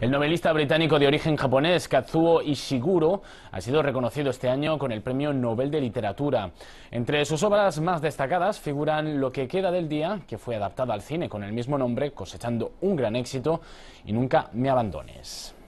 El novelista británico de origen japonés Kazuo Ishiguro ha sido reconocido este año con el Premio Nobel de Literatura. Entre sus obras más destacadas figuran Lo que queda del día, que fue adaptada al cine con el mismo nombre, cosechando un gran éxito, y Nunca me abandones.